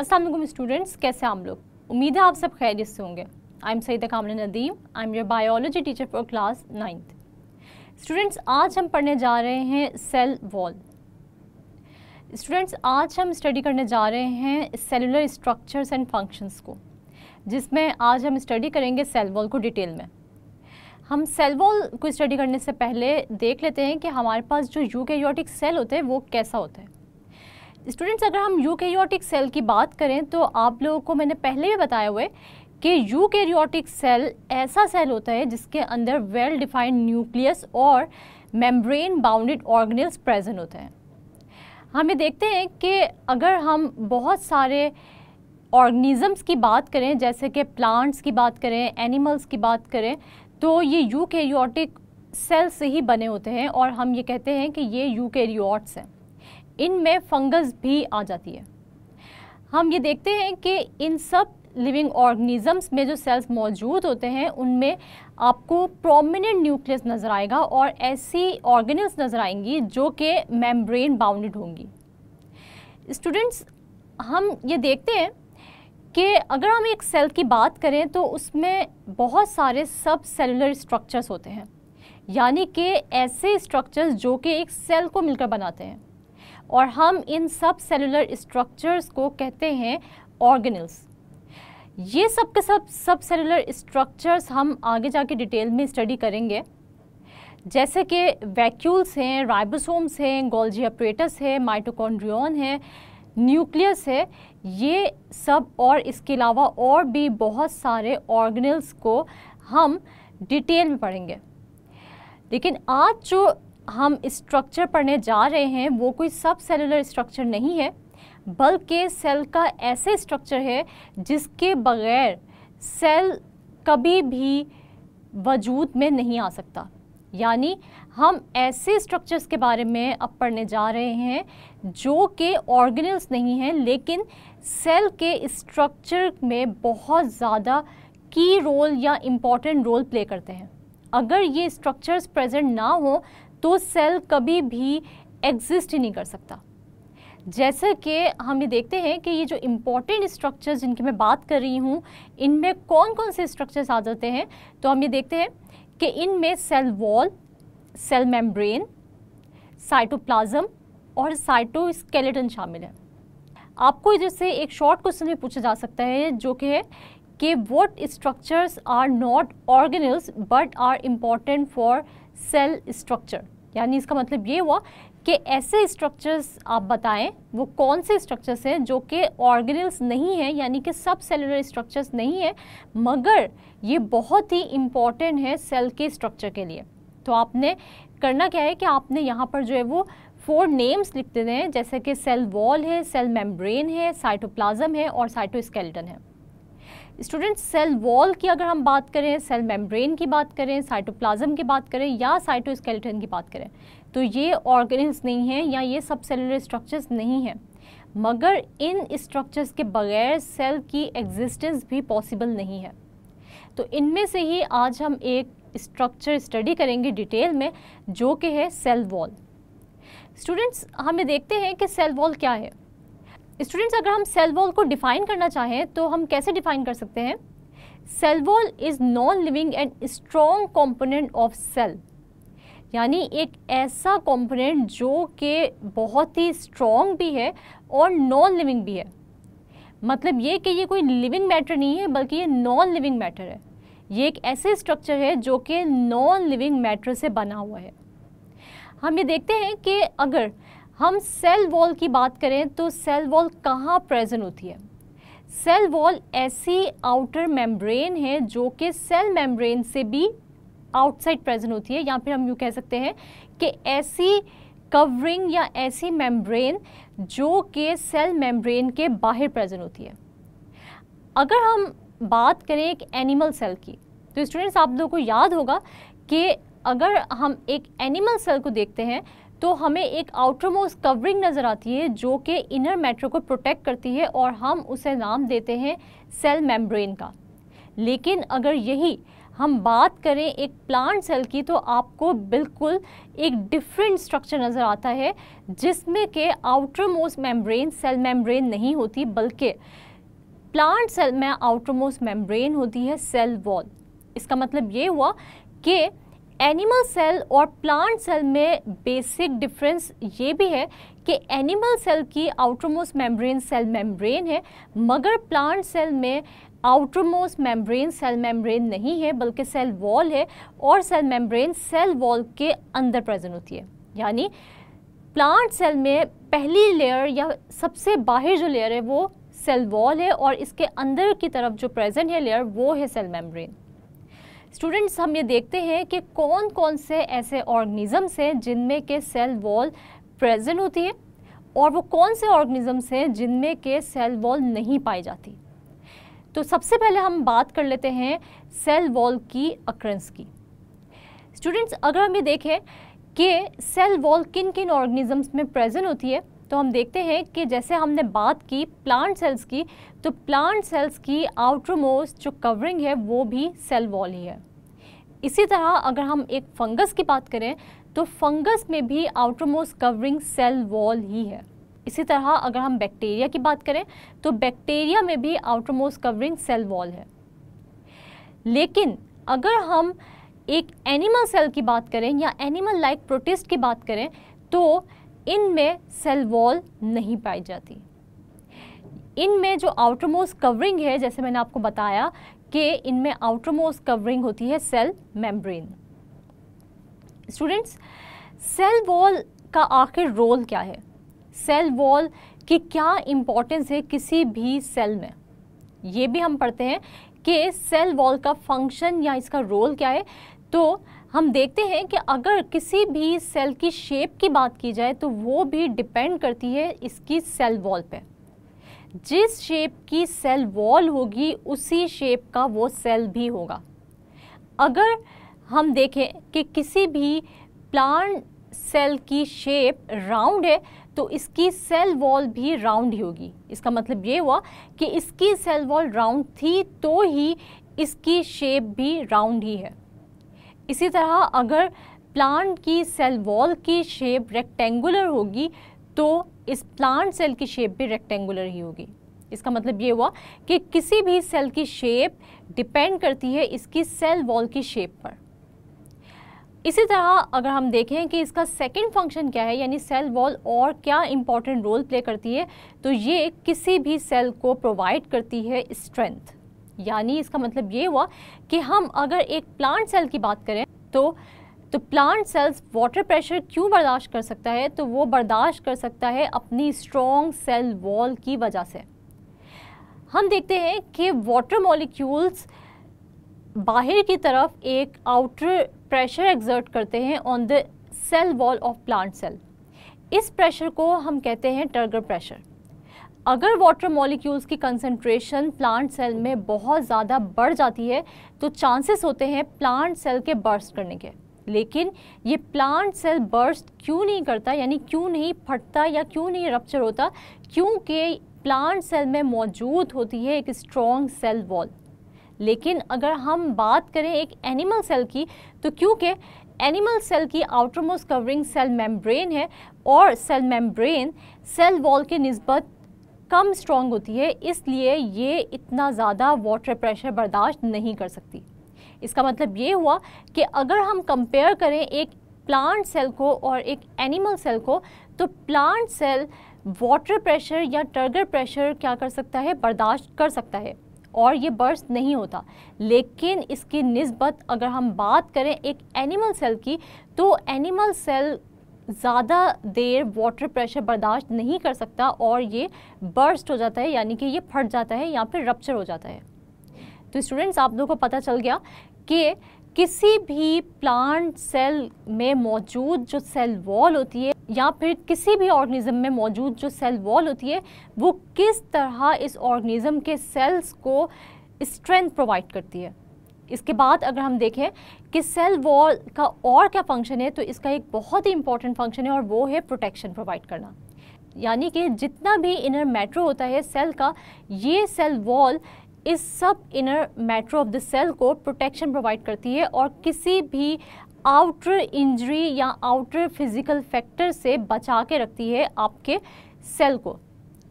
Aslam students कैसे हम लोग उम्मीद है आप सब खैरियत से होंगे आई am Syed Qamar Nadeem I am your biology teacher for class ninth students आज हम पढ़ने जा रहे हैं सेल वॉल स्टूडेंट्स आज हम स्टडी करने जा रहे हैं सेलुलर स्ट्रक्चर्स एंड फंक्शंस को जिसमें आज हम स्टडी करेंगे सेल वॉल को डिटेल में हम सेल वॉल को स्टडी करने से पहले देख लेते हैं कि हमारे पास जो यूकैरियोटिक सेल होते हैं वो कैसा होता है स्टूडेंट्स अगर हम यूकैरियोटिक सेल की बात करें तो आप लोगों को मैंने पहले भी बताया हुआ है कि यू सेल ऐसा सेल होता है जिसके अंदर वेल डिफाइंड न्यूक्लियस और मेम्ब्रेन बाउंडेड ऑर्गेनल्स प्रेजेंट होते हैं हमें देखते हैं कि अगर हम बहुत सारे ऑर्गेनिज़म्स की बात करें जैसे कि प्लांट्स की बात करें एनिमल्स की बात करें तो ये यू सेल से ही बने होते हैं और हम ये कहते हैं कि ये यू हैं इनमें फंगस भी आ जाती है हम ये देखते हैं कि इन सब लिविंग ऑर्गेनिजम्स में जो सेल्स मौजूद होते हैं उनमें आपको प्रोमिनेंट न्यूक्लियस नज़र आएगा और ऐसी ऑर्गेनल्स नज़र आएंगी जो कि मेम्ब्रेन बाउंडेड होंगी स्टूडेंट्स हम ये देखते हैं कि अगर हम एक सेल की बात करें तो उसमें बहुत सारे सब सेलुलर स्ट्रक्चर्स होते हैं यानी कि ऐसे स्ट्रक्चर्स जो कि एक सेल को मिलकर बनाते हैं और हम इन सब सेलुलर स्ट्रक्चर्स को कहते हैं ऑर्गेनल्स ये सब के सब सब सेलुलर स्ट्रक्चर्स हम आगे जाके डिटेल में स्टडी करेंगे जैसे कि वैक्यूल्स हैं राइबोसोम्स हैं गोल्जी अप्रेटस है माइटोकॉन्ड्रियन है न्यूक्लियस है ये सब और इसके अलावा और भी बहुत सारे ऑर्गेनल्स को हम डिटेल में पढ़ेंगे लेकिन आज जो हम स्ट्रक्चर पढ़ने जा रहे हैं वो कोई सब सेलुलर स्ट्रक्चर नहीं है बल्कि सेल का ऐसे स्ट्रक्चर है जिसके बगैर सेल कभी भी वजूद में नहीं आ सकता यानी हम ऐसे स्ट्रक्चर्स के बारे में अब पढ़ने जा रहे हैं जो कि ऑर्गेनल्स नहीं हैं लेकिन सेल के स्ट्रक्चर में बहुत ज़्यादा की रोल या इम्पॉर्टेंट रोल प्ले करते हैं अगर ये स्ट्रक्चर्स प्रेजेंट ना हो तो सेल कभी भी एग्जिस्ट ही नहीं कर सकता जैसे कि हम ये देखते हैं कि ये जो इम्पॉर्टेंट स्ट्रक्चर जिनकी मैं बात कर रही हूँ इनमें कौन कौन से स्ट्रक्चर्स आ जाते हैं तो हम ये देखते हैं कि इनमें cell wall cell membrane cytoplasm और साइटोस्केलेटन शामिल है आपको जैसे एक शॉर्ट क्वेश्चन में पूछा जा सकता है जो कि है कि what structures are not organelles but are important for cell structure यानी इसका मतलब ये हुआ कि ऐसे स्ट्रक्चर्स आप बताएं वो कौन से स्ट्रक्चर्स हैं जो कि ऑर्गेनल्स नहीं हैं यानी कि सब सेलुलर स्ट्रक्चर्स नहीं है मगर ये बहुत ही इम्पॉर्टेंट है सेल के स्ट्रक्चर के लिए तो आपने करना क्या है कि आपने यहाँ पर जो है वो फोर नेम्स लिख हैं जैसे कि सेल वॉल है सेल मेम्ब्रेन है साइटोप्लाज्म है और साइटोस्केल्टन है स्टूडेंट सेल वॉल की अगर हम बात करें सेल मेम्ब्रेन की बात करें साइटोप्लाज्म की बात करें या साइटोस्केलेटन की बात करें तो ये ऑर्गेनिज नहीं हैं या ये सब सेलुलर स्ट्रक्चर्स नहीं हैं मगर इन स्ट्रक्चर्स के बगैर सेल की एग्जिस्टेंस भी पॉसिबल नहीं है तो इनमें से ही आज हम एक स्ट्रक्चर स्टडी करेंगे डिटेल में जो कि है सेल वॉल स्टूडेंट्स हमें देखते हैं कि सेल वॉल क्या है स्टूडेंट्स अगर हम सेल वॉल को डिफाइन करना चाहें तो हम कैसे डिफाइन कर सकते हैं cell wall is non living and strong component of cell यानी एक ऐसा कॉम्पोनेंट जो कि बहुत ही स्ट्रॉन्ग भी है और नॉन लिविंग भी है मतलब ये कि ये कोई लिविंग मैटर नहीं है बल्कि ये नॉन लिविंग मैटर है ये एक ऐसे स्ट्रक्चर है जो कि नॉन लिविंग मैटर से बना हुआ है हम ये देखते हैं कि अगर हम सेल वॉल की बात करें तो सेल वॉल कहाँ प्रेजेंट होती है सेल वॉल ऐसी आउटर मेम्ब्रेन है जो कि सेल मेम्ब्रेन से भी आउटसाइड प्रेजेंट होती है या फिर हम यूँ कह सकते हैं कि ऐसी कवरिंग या ऐसी मेम्ब्रेन जो कि सेल मेम्ब्रेन के बाहर प्रेजेंट होती है अगर हम बात करें एक एनिमल सेल की तो स्टूडेंट्स आप लोगों को याद होगा कि अगर हम एक एनिमल सेल को देखते हैं तो हमें एक आउटरमोस्ट कवरिंग नज़र आती है जो कि इनर मैटर को प्रोटेक्ट करती है और हम उसे नाम देते हैं सेल मेम्ब्रेन का लेकिन अगर यही हम बात करें एक प्लांट सेल की तो आपको बिल्कुल एक डिफरेंट स्ट्रक्चर नज़र आता है जिसमें के outer most membrane cell membrane नहीं होती बल्कि प्लांट सेल में आउटर मोस्ट मेम्ब्रेन होती है सेल वॉल इसका मतलब ये हुआ कि एनिमल सेल और प्लांट सेल में बेसिक डिफरेंस ये भी है कि एनिमल सेल की आउटरमोस्ट मेम्ब्रेन सेल मेम्ब्रेन है मगर प्लांट सेल में आउटरमोस्ट मेम्ब्रेन सेल मेम्ब्रेन नहीं है बल्कि सेल वॉल है और सेल मेम्ब्रेन सेल वॉल के अंदर प्रेजेंट होती है यानी प्लांट सेल में पहली लेयर या सबसे बाहर जो लेयर है वो सेल वॉल है और इसके अंदर की तरफ जो प्रेजेंट है लेयर वो है सेल मेम्ब्रेन स्टूडेंट्स हम ये देखते हैं कि कौन कौन से ऐसे ऑर्गेनिजम्स हैं जिनमें के सेल वॉल प्रेजेंट होती है और वो कौन से ऑर्गेनिजम्स हैं जिनमें के सेल वॉल नहीं पाई जाती तो सबसे पहले हम बात कर लेते हैं सेल वॉल की अक्रेंस की स्टूडेंट्स अगर हम ये देखें कि सेल वॉल किन किन ऑर्गेनिजम्स में प्रेजेंट होती है तो हम देखते हैं कि जैसे हमने बात की प्लांट सेल्स की तो प्लांट सेल्स की आउटरमोस्ट जो कवरिंग है वो भी सेल वॉल ही है इसी तरह अगर हम एक फंगस की बात करें तो फंगस में भी आउटरमोस्ट कवरिंग सेल वॉल ही है इसी तरह अगर हम बैक्टीरिया की बात करें तो बैक्टीरिया में भी आउटरमोस्ट कवरिंग सेल वॉल है लेकिन अगर हम एक एनिमल सेल की बात करें या एनिमल लाइक प्रोटिस्ट की बात करें तो इनमें सेल वॉल नहीं पाई जाती इनमें जो आउटर मोस्ट कवरिंग है जैसे मैंने आपको बताया कि इनमें आउटर मोस्ट कवरिंग होती है cell membrane students cell wall का आखिर रोल क्या है सेल वॉल की क्या इम्पोर्टेंस है किसी भी सेल में ये भी हम पढ़ते हैं कि सेल वॉल का फंक्शन या इसका रोल क्या है तो हम देखते हैं कि अगर किसी भी सेल की शेप की बात की जाए तो वो भी डिपेंड करती है इसकी सेल वॉल पे जिस शेप की सेल वॉल होगी उसी शेप का वो सेल भी होगा अगर हम देखें कि किसी भी प्लांट सेल की शेप राउंड है तो इसकी सेल वॉल भी राउंड ही होगी इसका मतलब ये हुआ कि इसकी सेल वॉल राउंड थी तो ही इसकी शेप भी राउंड ही है इसी तरह अगर प्लांट की सेल वॉल की शेप रेक्टेंगुलर होगी तो इस प्लांट सेल की शेप भी रेक्टेंगुलर ही होगी इसका मतलब ये हुआ कि किसी भी सेल की शेप डिपेंड करती है इसकी सेल वॉल की शेप पर इसी तरह अगर हम देखें कि इसका सेकंड फंक्शन क्या है यानी सेल वॉल और क्या इम्पॉर्टेंट रोल प्ले करती है तो ये किसी भी सेल को प्रोवाइड करती है स्ट्रेंथ यानी इसका मतलब ये हुआ कि हम अगर एक प्लांट सेल की बात करें तो तो प्लांट सेल्स वाटर प्रेशर क्यों बर्दाश्त कर सकता है तो वो बर्दाश्त कर सकता है अपनी स्ट्रॉन्ग सेल वॉल की वजह से हम देखते हैं कि वाटर मॉलिक्यूल्स बाहर की तरफ एक आउटर प्रेशर एग्जर्ट करते हैं on the cell wall of plant cell इस प्रेशर को हम कहते हैं टर्गर प्रेशर अगर वाटर मॉलिक्यूल्स की कंसंट्रेशन प्लांट सेल में बहुत ज़्यादा बढ़ जाती है तो चांसेस होते हैं प्लांट सेल के बर्स्ट करने के लेकिन ये प्लांट सेल बर्स्ट क्यों नहीं करता यानी क्यों नहीं फटता या क्यों नहीं रप्चर होता क्योंकि प्लांट सेल में मौजूद होती है एक स्ट्रॉन्ग सेल वॉल लेकिन अगर हम बात करें एक एनिमल सेल की तो क्योंकि एनिमल सेल की आउटरमोस्ट कवरिंग सेल मेम्ब्रेन है और सेल मेम्ब्रेन सेल वॉल के नस्बत कम स्ट्रॉन्ग होती है इसलिए ये इतना ज़्यादा वाटर प्रेशर बर्दाश्त नहीं कर सकती इसका मतलब ये हुआ कि अगर हम कंपेयर करें एक प्लांट सेल को और एक एनिमल सेल को तो प्लांट सेल वाटर प्रेशर या टर्गर प्रेशर क्या कर सकता है बर्दाश्त कर सकता है और ये बर्स्ट नहीं होता लेकिन इसकी नस्बत अगर हम बात करें एक एनिमल सेल की तो एनिमल सेल ज़्यादा देर वाटर प्रेशर बर्दाश्त नहीं कर सकता और ये बर्स्ट हो जाता है यानी कि ये फट जाता है या फिर रप्चर हो जाता है तो स्टूडेंट्स आप लोगों को पता चल गया के किसी भी प्लांट सेल में मौजूद जो सेल वॉल होती है या फिर किसी भी ऑर्गेनिज्म में मौजूद जो सेल वॉल होती है वो किस तरह इस ऑर्गेनिज्म के सेल्स को स्ट्रेंथ प्रोवाइड करती है इसके बाद अगर हम देखें कि सेल वॉल का और क्या फंक्शन है तो इसका एक बहुत ही इंपॉर्टेंट फंक्शन है और वो है प्रोटेक्शन प्रोवाइड करना यानी कि जितना भी इनर मैटर होता है सेल का ये सेल वॉल इस सब inner matter of the cell को प्रोटेक्शन प्रोवाइड करती है और किसी भी आउटर इंजरी या आउटर फिजिकल फैक्टर से बचा के रखती है आपके सेल को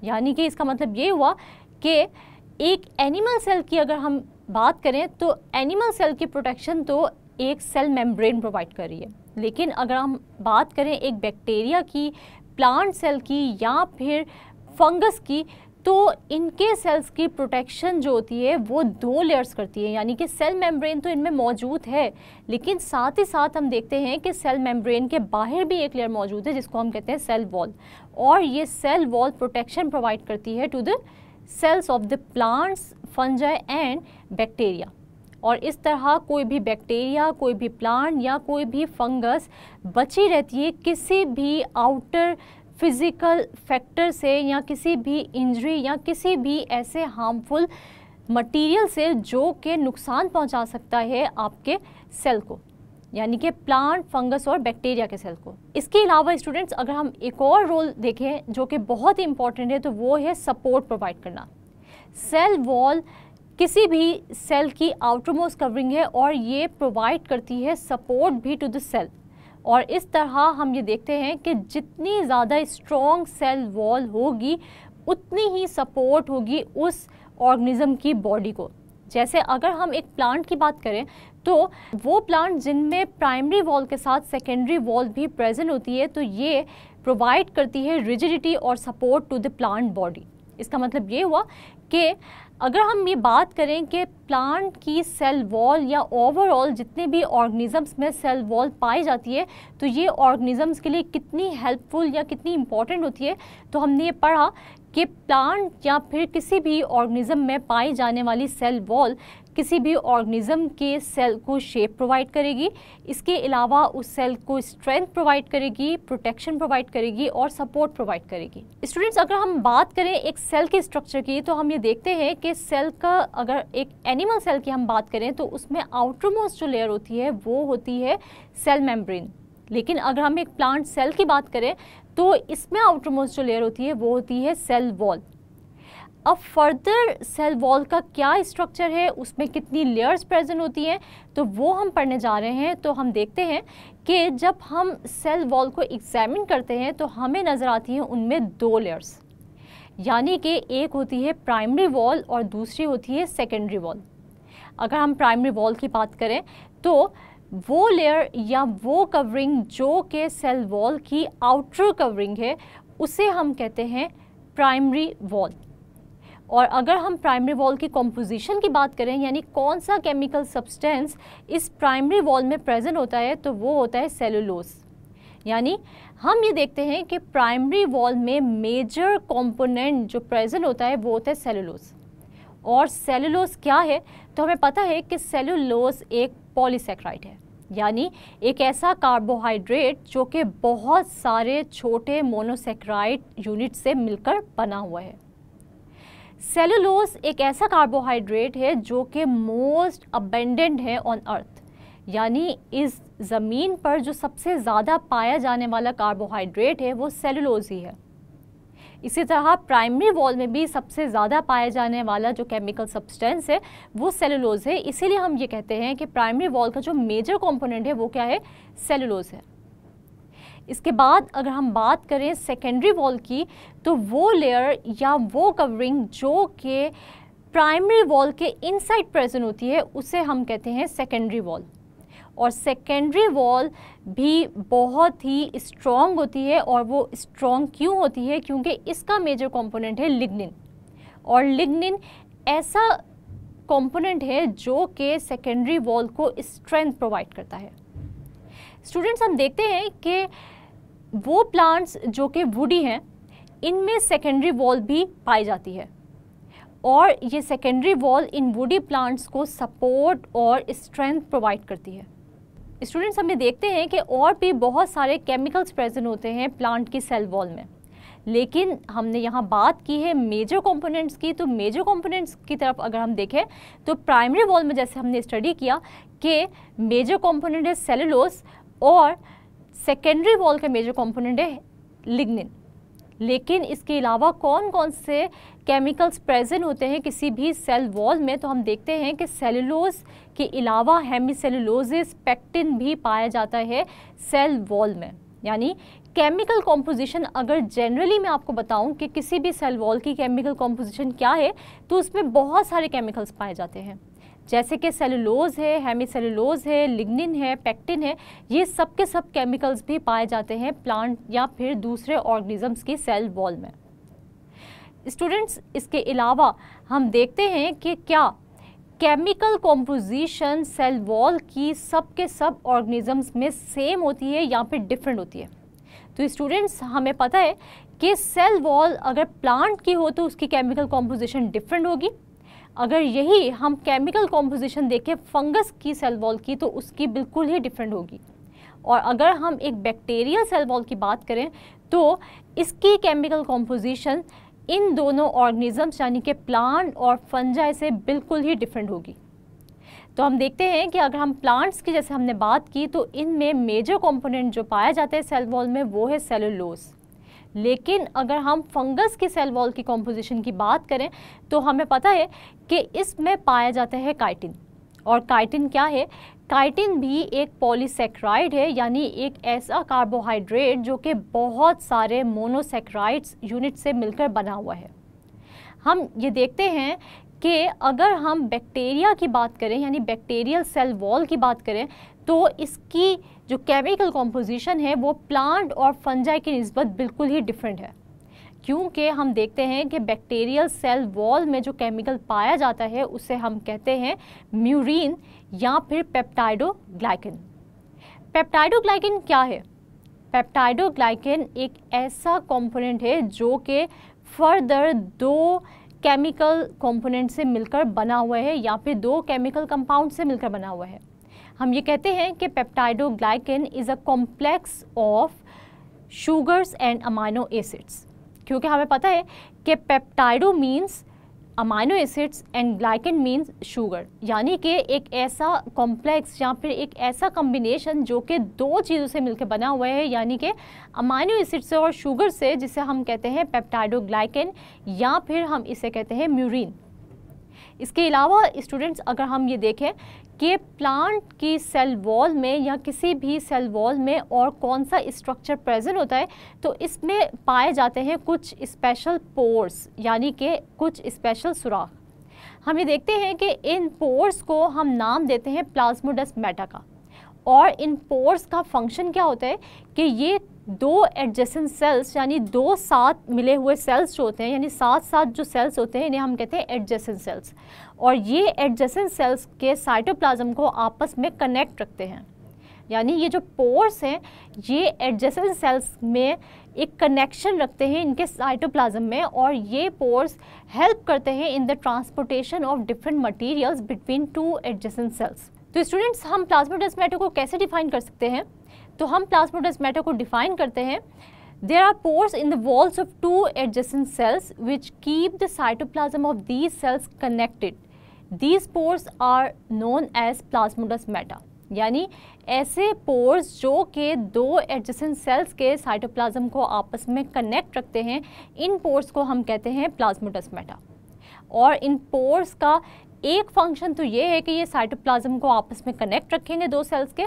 यानी कि इसका मतलब ये हुआ कि एक एनिमल सेल की अगर हम बात करें तो एनिमल सेल की प्रोटेक्शन तो एक सेल मेम्ब्रेन प्रोवाइड कर रही है लेकिन अगर हम बात करें एक बैक्टीरिया की प्लांट सेल की या फिर फंगस की तो इनके सेल्स की प्रोटेक्शन जो होती है वो दो लेयर्स करती है यानी कि सेल मेम्ब्रेन तो इनमें मौजूद है लेकिन साथ ही साथ हम देखते हैं कि सेल मेम्ब्रेन के बाहर भी एक लेयर मौजूद है जिसको हम कहते हैं सेल वॉल और ये सेल वॉल प्रोटेक्शन प्रोवाइड करती है to the cells of the plants fungi and bacteria और इस तरह कोई भी बैक्टीरिया कोई भी प्लांट या कोई भी फंगस बची रहती है किसी भी आउटर फिज़िकल फैक्टर से या किसी भी इंजरी या किसी भी ऐसे हार्मफुल मटेरियल से जो के नुकसान पहुंचा सकता है आपके सेल को यानी कि प्लांट फंगस और बैक्टीरिया के सेल को इसके अलावा स्टूडेंट्स अगर हम एक और रोल देखें जो कि बहुत ही इंपॉर्टेंट है तो वो है सपोर्ट प्रोवाइड करना सेल वॉल किसी भी सेल की आउटरमोस्ट कवरिंग है और ये प्रोवाइड करती है सपोर्ट भी टू द सेल और इस तरह हम ये देखते हैं कि जितनी ज़्यादा स्ट्रॉन्ग सेल वॉल होगी उतनी ही सपोर्ट होगी उस ऑर्गेनिज्म की बॉडी को जैसे अगर हम एक प्लांट की बात करें तो वो प्लांट जिनमें प्राइमरी वॉल के साथ सेकेंडरी वॉल भी प्रेजेंट होती है तो ये प्रोवाइड करती है रिजिडिटी और support to the plant body इसका मतलब ये हुआ कि अगर हम ये बात करें कि प्लांट की सेल वॉल या ओवरऑल जितने भी ऑर्गेनिज़म्स में सेल वॉल पाई जाती है तो ये ऑर्गेनिज़म्स के लिए कितनी हेल्पफुल या कितनी इम्पॉर्टेंट होती है तो हमने ये पढ़ा कि प्लांट या फिर किसी भी ऑर्गेनिज़म में पाई जाने वाली सेल वॉल किसी भी ऑर्गेनिज्म के सेल को शेप प्रोवाइड करेगी इसके अलावा उस सेल को स्ट्रेंथ प्रोवाइड करेगी प्रोटेक्शन प्रोवाइड करेगी और सपोर्ट प्रोवाइड करेगी स्टूडेंट्स अगर हम बात करें एक सेल के स्ट्रक्चर की तो हम ये देखते हैं कि सेल का अगर एक एनिमल सेल की हम बात करें तो उसमें आउटरमोस्ट जो लेयर होती है वो होती है सेल मेम्ब्रेन लेकिन अगर हम एक प्लांट सेल की बात करें तो इसमें आउटरमोस्ट जो लेयर होती है वो होती है सेल वॉल अब फर्दर सेल वॉल का क्या स्ट्रक्चर है उसमें कितनी लेयर्स प्रेजेंट होती हैं तो वो हम पढ़ने जा रहे हैं तो हम देखते हैं कि जब हम सेल वॉल को एग्जामिन करते हैं तो हमें नज़र आती हैं उनमें दो लेयर्स यानी कि एक होती है प्राइमरी वॉल और दूसरी होती है सेकेंडरी वॉल अगर हम प्राइमरी वॉल की बात करें तो वो लेयर या वो कवरिंग जो कि सेल वॉल की आउटर कवरिंग है उसे हम कहते हैं प्राइमरी वॉल और अगर हम प्राइमरी वॉल की कॉम्पोजिशन की बात करें यानी कौन सा केमिकल सब्सटेंस इस प्राइमरी वॉल में प्रेजेंट होता है तो वो होता है सेलुलोस यानी हम ये देखते हैं कि प्राइमरी वॉल में मेजर कंपोनेंट जो प्रेजेंट होता है वो होता है सेलुलोस और सेलुलोस क्या है तो हमें पता है कि सेलुलोस एक पॉलीसेक्राइड है यानी एक ऐसा कार्बोहाइड्रेट जो कि बहुत सारे छोटे मोनोसेक्राइड यूनिट से मिलकर बना हुआ है सेलुलोज एक ऐसा कार्बोहाइड्रेट है जो कि मोस्ट अबेंडेंट है ऑन अर्थ यानी इस ज़मीन पर जो सबसे ज़्यादा पाया जाने वाला कार्बोहाइड्रेट है वो सेलुलोज ही है इसी तरह प्राइमरी वॉल में भी सबसे ज़्यादा पाया जाने वाला जो केमिकल सब्सटेंस है वो सेलुलोज है इसीलिए हम ये कहते हैं कि प्राइमरी वॉल का जो मेजर कंपोनेंट है वो क्या है सेलुलोज है इसके बाद अगर हम बात करें सेकेंडरी वॉल की तो वो लेयर या वो कवरिंग जो कि प्राइमरी वॉल के इनसाइड प्रेजेंट होती है उसे हम कहते हैं सेकेंडरी वॉल और सेकेंडरी वॉल भी बहुत ही स्ट्रॉन्ग होती है और वो स्ट्रॉन्ग क्यों होती है क्योंकि इसका मेजर कंपोनेंट है लिग्निन और लिग्निन ऐसा कंपोनेंट है जो कि सेकेंडरी वॉल को स्ट्रेंथ प्रोवाइड करता है स्टूडेंट्स हम देखते हैं कि वो प्लांट्स जो कि वुडी हैं इनमें सेकेंडरी वॉल भी पाई जाती है और ये सेकेंडरी वॉल इन वुडी प्लांट्स को सपोर्ट और स्ट्रेंथ प्रोवाइड करती है स्टूडेंट्स हमें देखते हैं कि और भी बहुत सारे केमिकल्स प्रेजेंट होते हैं प्लांट की सेल वॉल में लेकिन हमने यहाँ बात की है मेजर कंपोनेंट्स की तो मेजर कंपोनेंट्स की तरफ अगर हम देखें तो प्राइमरी वॉल में जैसे हमने स्टडी किया कि मेजर कंपोनेंट है सेलुलोस और सेकेंडरी वॉल का मेजर कंपोनेंट है लिग्निन लेकिन इसके अलावा कौन कौन से केमिकल्स प्रेजेंट होते हैं किसी भी सेल वॉल में तो हम देखते हैं कि सेलुलोज के अलावा हेमीसेलुलोजिस पेक्टिन भी पाया जाता है सेल वॉल में यानी केमिकल कॉम्पोजिशन अगर जनरली मैं आपको बताऊं कि किसी भी सेल वॉल की केमिकल कॉम्पोजिशन क्या है तो उसमें बहुत सारे केमिकल्स पाए जाते हैं जैसे कि सेलुलोज़ है हेमीसेलुलोज़ है लिग्निन है पैक्टिन है ये सब के सब केमिकल्स भी पाए जाते हैं प्लांट या फिर दूसरे ऑर्गेनिजम्स की सेल वॉल में स्टूडेंट्स इसके अलावा हम देखते हैं कि क्या केमिकल कॉम्पोजिशन सेल वॉल की सब के सब ऑर्गेनिजम्स में सेम होती है या फिर डिफरेंट होती है तो स्टूडेंट्स हमें पता है कि सेल वॉल अगर प्लांट की हो तो उसकी केमिकल कॉम्पोजिशन डिफरेंट होगी अगर यही हम केमिकल कॉम्पोजिशन देखें फंगस की सेल वॉल की तो उसकी बिल्कुल ही डिफरेंट होगी और अगर हम एक बैक्टीरियल सेल वॉल की बात करें तो इसकी केमिकल कॉम्पोजिशन इन दोनों ऑर्गेनिजम्स यानी कि प्लांट और फंजाई से बिल्कुल ही डिफरेंट होगी तो हम देखते हैं कि अगर हम प्लांट्स की जैसे हमने बात की तो इनमें मेजर कंपोनेंट जो पाया जाता है सेल वॉल में वो है सेलुलोज़ लेकिन अगर हम फंगस के सेल वॉल की कॉम्पोजिशन की बात करें तो हमें पता है कि इसमें पाया जाता है काइटिन और काइटिन क्या है काइटिन भी एक पॉलीसेक्राइड है यानी एक ऐसा कार्बोहाइड्रेट जो कि बहुत सारे मोनोसेक्राइड्स यूनिट से मिलकर बना हुआ है हम ये देखते हैं कि अगर हम बैक्टीरिया की बात करें यानी बैक्टीरियल सेल वॉल की बात करें तो इसकी जो केमिकल कॉम्पोजिशन है वो प्लांट और फंजाई की नस्बत बिल्कुल ही डिफरेंट है क्योंकि हम देखते हैं कि बैक्टीरियल सेल वॉल में जो केमिकल पाया जाता है उसे हम कहते हैं म्यूरिन या फिर पेप्टाइडोग्लाइकिन पेप्टाइडोग्लाइकिन क्या है पेप्टाइडोग्लाइकिन एक ऐसा कंपोनेंट है जो कि फर्दर दो केमिकल कंपोनेंट से मिलकर बना हुआ है या फिर दो केमिकल कंपाउंड से मिलकर बना हुआ है हम ये कहते हैं कि peptidoglycan is a complex of sugars and amino acids क्योंकि हमें पता है कि peptido means amino acids and glycan means sugar यानी कि एक ऐसा कॉम्प्लेक्स या फिर एक ऐसा कम्बिनेशन जो कि दो चीज़ों से मिलकर बना हुआ है यानी कि अमाइनो एसिड से और शुगर से जिसे हम कहते हैं पेप्टाइडोग्लाइकन या फिर हम इसे कहते हैं म्यूरिन इसके अलावा स्टूडेंट्स अगर हम ये देखें कि प्लांट की सेल वॉल में या किसी भी सेल वॉल में और कौन सा स्ट्रक्चर प्रेजेंट होता है तो इसमें पाए जाते हैं कुछ स्पेशल पोर्स यानी कि कुछ स्पेशल सुराख हम ये देखते हैं कि इन पोर्स को हम नाम देते हैं प्लाज्मोडस मेटा का और इन पोर्स का फंक्शन क्या होता है कि ये दो एडजेसेंट सेल्स यानी दो साथ मिले हुए सेल्स जो होते हैं यानी साथ साथ जो सेल्स होते हैं इन्हें हम कहते हैं एडजेसेंट सेल्स और ये एडजेसेंट सेल्स के साइटोप्लाज्म को आपस में कनेक्ट रखते हैं यानी ये जो पोर्स हैं ये एडजेसेंट सेल्स में एक कनेक्शन रखते हैं इनके साइटोप्लाज्म में और ये पोर्स हेल्प करते हैं in the transportation of different materials between two adjacent cells तो स्टूडेंट्स हम डेस्मेटो को कैसे डिफाइन कर सकते हैं तो हम प्लाज्मोडस मैटर को डिफाइन करते हैं there are pores in the walls of two adjacent cells which keep the cytoplasm of these cells connected these pores are known as plasmodesmata यानी ऐसे पोर्स जो के दो एडजस्टेंट सेल्स के साइटोप्लाजम को आपस में कनेक्ट रखते हैं इन पोर्स को हम कहते हैं प्लाज्मोडस मैटा और इन पोर्स का एक फंक्शन तो ये है कि ये साइटोप्लाज्म को आपस में कनेक्ट रखेंगे दो सेल्स के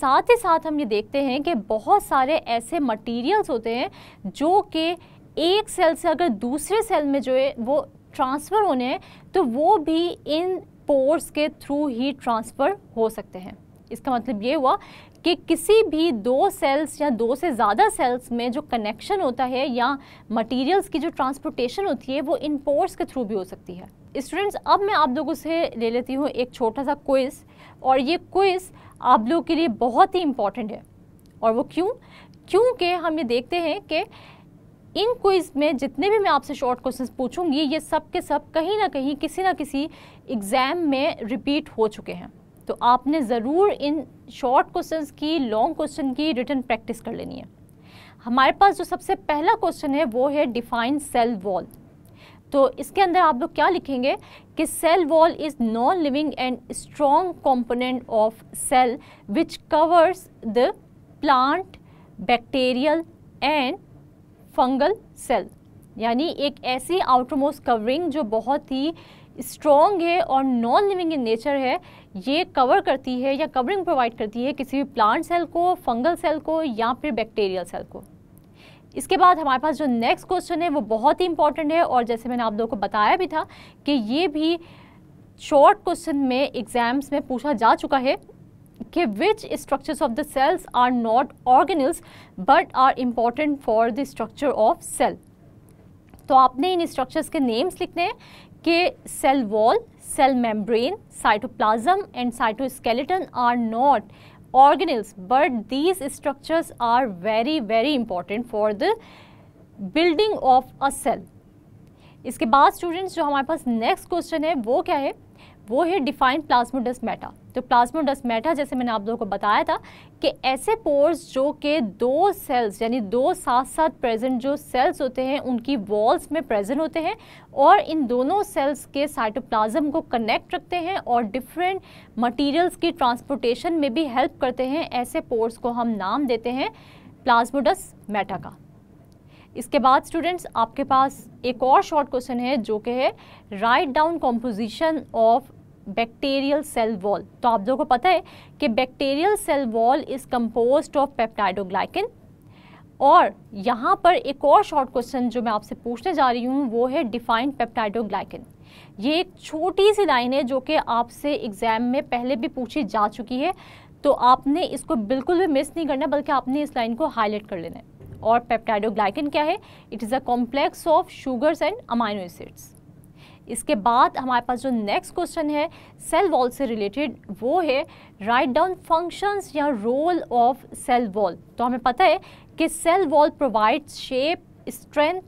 साथ ही साथ हम ये देखते हैं कि बहुत सारे ऐसे मटेरियल्स होते हैं जो कि एक सेल से अगर दूसरे सेल में जो है वो ट्रांसफ़र होने हैं तो वो भी इन पोर्स के थ्रू ही ट्रांसफ़र हो सकते हैं इसका मतलब ये हुआ कि किसी भी दो सेल्स या दो से ज़्यादा सेल्स में जो कनेक्शन होता है या मटेरियल्स की जो ट्रांसपोर्टेशन होती है वो इन पोर्स के थ्रू भी हो सकती है स्टूडेंट्स अब मैं आप लोगों से ले लेती हूँ एक छोटा सा क्विज़ और ये क्विज़ आप लोगों के लिए बहुत ही इम्पॉर्टेंट है और वो क्यों क्योंकि हम ये देखते हैं कि इन क्विज़ में जितने भी मैं आपसे शॉर्ट क्वेश्चंस पूछूंगी ये सब के सब कहीं ना कहीं किसी ना किसी एग्ज़ाम में रिपीट हो चुके हैं तो आपने ज़रूर इन शॉर्ट क्वेश्चंस की लॉन्ग क्वेश्चन की रिटर्न प्रैक्टिस कर लेनी है हमारे पास जो सबसे पहला क्वेश्चन है वो है डिफाइन सेल वॉल तो इसके अंदर आप लोग क्या लिखेंगे कि cell wall is non living and strong component of cell which covers the plant bacterial and fungal cell यानी एक ऐसी आउटरमोस्ट कवरिंग जो बहुत ही स्ट्रॉन्ग है और नॉन लिविंग इन नेचर है ये कवर करती है या कवरिंग प्रोवाइड करती है किसी भी प्लांट सेल को फंगल सेल को या फिर बैक्टीरियल सेल को इसके बाद हमारे पास जो नेक्स्ट क्वेश्चन है वो बहुत ही इंपॉर्टेंट है और जैसे मैंने आप लोगों को बताया भी था कि ये भी शॉर्ट क्वेश्चन में एग्जाम्स में पूछा जा चुका है कि which structures of the cells are not organelles but are important for the structure of cell तो आपने इन स्ट्रक्चर्स के नेम्स लिखने हैं कि cell wall cell membrane cytoplasm and cytoskeleton are not organelles but these structures are very very important for the building of a cell इसके बाद students जो हमारे पास नेक्स्ट क्वेश्चन है वो क्या है वो है डिफाइंड प्लाज्मोडस मेटा तो प्लाज्मोडस्मेटा जैसे मैंने आप लोगों को बताया था कि ऐसे पोर्स जो कि दो सेल्स यानी दो साथ साथ प्रेजेंट जो सेल्स होते हैं उनकी वॉल्स में प्रेजेंट होते हैं और इन दोनों सेल्स के साइटोप्लाज्म को कनेक्ट रखते हैं और डिफरेंट मटेरियल्स की ट्रांसपोर्टेशन में भी हेल्प करते हैं ऐसे पोर्स को हम नाम देते हैं प्लाज्मोडस मेटा का इसके बाद स्टूडेंट्स आपके पास एक और शॉर्ट क्वेश्चन है जो कि है write down composition of bacterial cell wall तो आप लोगों को पता है कि bacterial cell wall is composed of peptidoglycan और यहाँ पर एक और शॉर्ट क्वेश्चन जो मैं आपसे पूछने जा रही हूँ वो है डिफाइंड पेप्टाइडोग्लाइकिन ये एक छोटी सी लाइन है जो कि आपसे एग्ज़ाम में पहले भी पूछी जा चुकी है तो आपने इसको बिल्कुल भी मिस नहीं करना बल्कि आपने इस लाइन को हाईलाइट कर लेना है और पेप्टाइडोग्लाइकिन क्या है it is a complex of sugars and amino acids इसके बाद हमारे पास जो नेक्स्ट क्वेश्चन है सेल वॉल से रिलेटेड वो है राइट डाउन फंक्शंस या रोल ऑफ सेल वॉल तो हमें पता है कि cell wall provide shape strength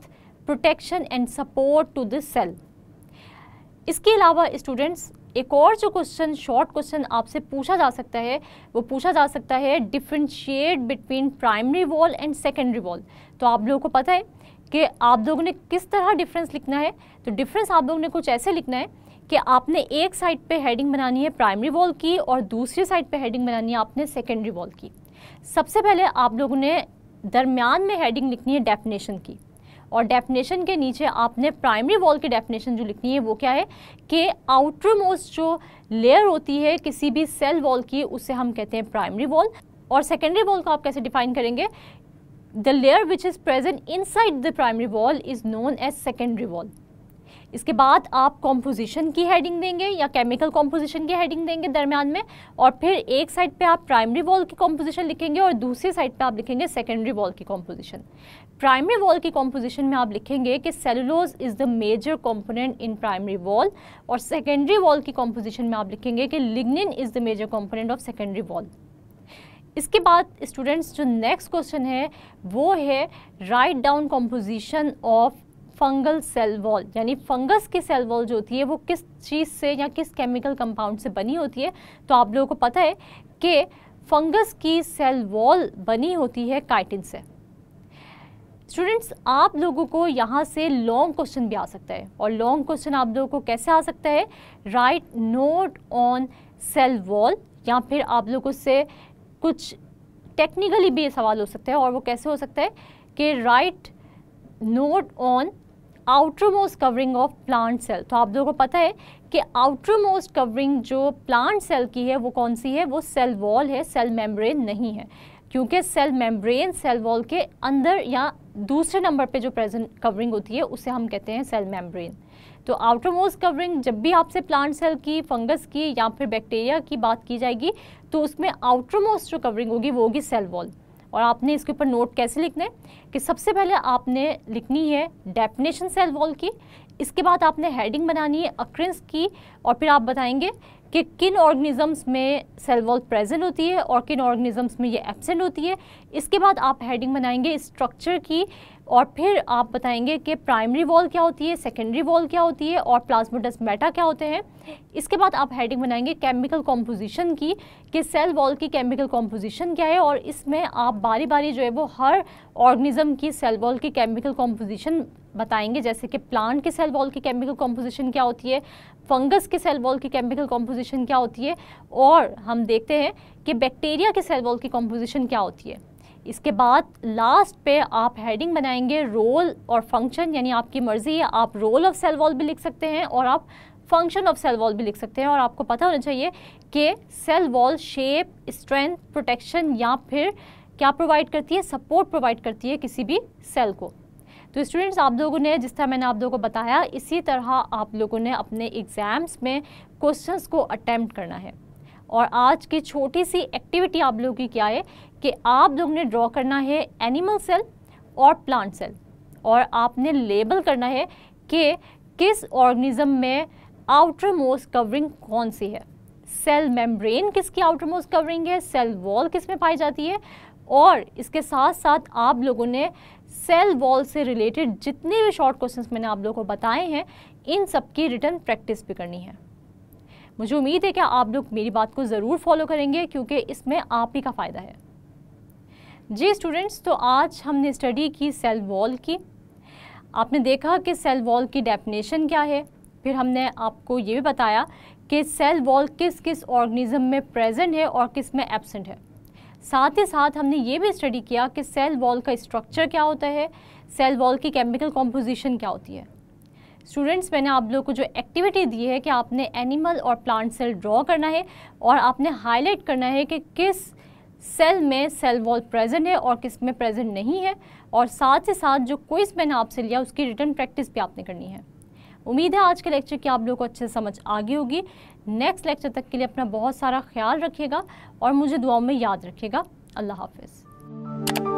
protection and support to the cell इसके अलावा स्टूडेंट्स एक और जो क्वेश्चन शॉर्ट क्वेश्चन आपसे पूछा जा सकता है वो पूछा जा सकता है differentiate between primary wall and secondary wall तो आप लोगों को पता है कि आप लोगों ने किस तरह डिफरेंस लिखना है तो डिफरेंस आप लोगों ने कुछ ऐसे लिखना है कि आपने एक साइड पे हेडिंग बनानी है प्राइमरी वॉल की और दूसरी साइड पे हेडिंग बनानी है आपने सेकेंडरी वॉल की सबसे पहले आप लोगों ने दरमियान में हेडिंग लिखनी है डेफिनेशन की और डेफिनेशन के नीचे आपने प्राइमरी वॉल की डेफिनेशन जो लिखनी है वो क्या है कि आउटर मोस्ट जो लेयर होती है किसी भी सेल वॉल की उसे हम कहते हैं प्राइमरी वॉल और सेकेंडरी वॉल को आप कैसे डिफाइन करेंगे the layer which is present inside the primary wall is known as secondary wall. इसके बाद आप कॉम्पोजिशन की हेडिंग देंगे या केमिकल कॉम्पोजिशन की हेडिंग देंगे दरमियान में और फिर एक साइड पे आप प्राइमरी वॉल की कॉम्पोजिशन लिखेंगे और दूसरी साइड पे आप लिखेंगे सेकेंडरी वॉल की कॉम्पोजिशन प्राइमरी वॉल की कॉम्पोजिशन में आप लिखेंगे कि cellulose is the major component in primary wall और सेकेंडरी वॉल की कॉम्पोजिशन में आप लिखेंगे कि lignin is the major component of secondary wall इसके बाद स्टूडेंट्स जो नेक्स्ट क्वेश्चन है वो है write down composition of fungal cell wall यानी फंगस की सेल वॉल जो होती है वो किस चीज़ से या किस केमिकल कंपाउंड से बनी होती है तो आप लोगों को पता है कि फंगस की सेल वॉल बनी होती है काइटिन से स्टूडेंट्स आप लोगों को यहाँ से लॉन्ग क्वेश्चन भी आ सकता है और लॉन्ग क्वेश्चन आप लोगों को कैसे आ सकता है write note on cell wall या फिर आप लोगों से कुछ टेक्निकली भी ये सवाल हो सकता है और वो कैसे हो सकता है कि write note on outermost covering of plant cell तो आप लोगों को पता है कि आउटर मोस्ट कवरिंग जो प्लांट सेल की है वो कौन सी है वो सेल वॉल है सेल मेम्ब्रेन नहीं है क्योंकि सेल मेम्ब्रेन सेल वॉल के अंदर या दूसरे नंबर पे जो प्रेजेंट कवरिंग होती है उसे हम कहते हैं सेल मेम्ब्रेन तो आउटर मोस्ट कवरिंग जब भी आपसे प्लांट सेल की फंगस की या फिर बैक्टीरिया की बात की जाएगी तो उसमें आउटर मोस्ट जो कवरिंग होगी वो होगी सेल वॉल और आपने इसके ऊपर नोट कैसे लिखना है कि सबसे पहले आपने लिखनी है डेफिनेशन सेल वॉल की इसके बाद आपने हेडिंग बनानी है अक्रेंस की और फिर आप बताएंगे कि किन ऑर्गेनिजम्स में सेल वॉल प्रेजेंट होती है और किन ऑर्गेनिजम्स में ये एब्सेंट होती है इसके बाद आप हेडिंग बनाएंगे स्ट्रक्चर की और फिर आप बताएंगे कि प्राइमरी वॉल क्या होती है सेकेंडरी वॉल क्या होती है और प्लाज्मोडस मेटा क्या होते हैं इसके बाद आप हेडिंग बनाएंगे केमिकल कॉम्पोजिशन की कि सेल वॉल की केमिकल कॉम्पोजिशन क्या है और इसमें आप बारी बारी जो है वो हर ऑर्गेनिज्म की सेल वॉल की केमिकल कॉम्पोजिशन बताएंगे जैसे कि प्लांट की सेल वॉल की केमिकल कॉम्पोजिशन क्या होती है फंगस के सेल वॉल की केमिकल कॉम्पोजिशन क्या होती है और हम देखते हैं कि बैक्टीरिया के सेल वॉल की कॉम्पोजिशन क्या होती है इसके बाद लास्ट पे आप हेडिंग बनाएंगे रोल और फंक्शन यानी आपकी मर्ज़ी है आप रोल ऑफ सेल वॉल भी लिख सकते हैं और आप फंक्शन ऑफ सेल वॉल भी लिख सकते हैं और आपको पता होना चाहिए कि cell wall shape strength protection या फिर क्या प्रोवाइड करती है सपोर्ट प्रोवाइड करती है किसी भी सेल को तो स्टूडेंट्स आप लोगों ने जिस तरह मैंने आप लोगों को बताया इसी तरह आप लोगों ने अपने एग्ज़ाम्स में क्वेश्चंस को अटैम्प्ट करना है और आज की छोटी सी एक्टिविटी आप लोगों की क्या है कि आप लोग ने ड्रॉ करना है एनिमल सेल और प्लांट सेल और आपने लेबल करना है कि किस ऑर्गेनिज्म में आउटर मोस्ट कवरिंग कौन सी है सेल मेम्ब्रेन किसकी आउटर मोस्ट कवरिंग है सेल वॉल किस में पाई जाती है और इसके साथ साथ आप लोगों ने सेल वॉल से रिलेटेड जितने भी शॉर्ट क्वेश्चंस मैंने आप लोगों को बताए हैं इन सब की रिटर्न प्रैक्टिस भी करनी है मुझे उम्मीद है कि आप लोग मेरी बात को ज़रूर फॉलो करेंगे क्योंकि इसमें आप ही का फ़ायदा है जी स्टूडेंट्स तो आज हमने स्टडी की सेल वॉल की आपने देखा कि सेल वॉल की डेफिनेशन क्या है फिर हमने आपको ये भी बताया कि सेल वॉल किस किस ऑर्गेनिज्म में प्रेजेंट है और किस में एबसेंट है साथ ही साथ हमने ये भी स्टडी किया कि सेल वॉल का स्ट्रक्चर क्या होता है सेल वॉल की केमिकल कॉम्पोजिशन क्या होती है स्टूडेंट्स मैंने आप लोग को जो एक्टिविटी दी है कि आपने एनिमल और प्लांट सेल ड्रॉ करना है और आपने हाईलाइट करना है कि किस सेल में सेल वॉल प्रेजेंट है और किस में प्रेजेंट नहीं है और साथ ही साथ जो क्विज मैंने आपसे लिया उसकी रिटर्न प्रैक्टिस भी आपने करनी है उम्मीद है आज के लेक्चर की आप लोगों को अच्छे से समझ आ गई होगी नेक्स्ट लेक्चर तक के लिए अपना बहुत सारा ख्याल रखिएगा और मुझे दुआओं में याद रखिएगा अल्लाह हाफिज़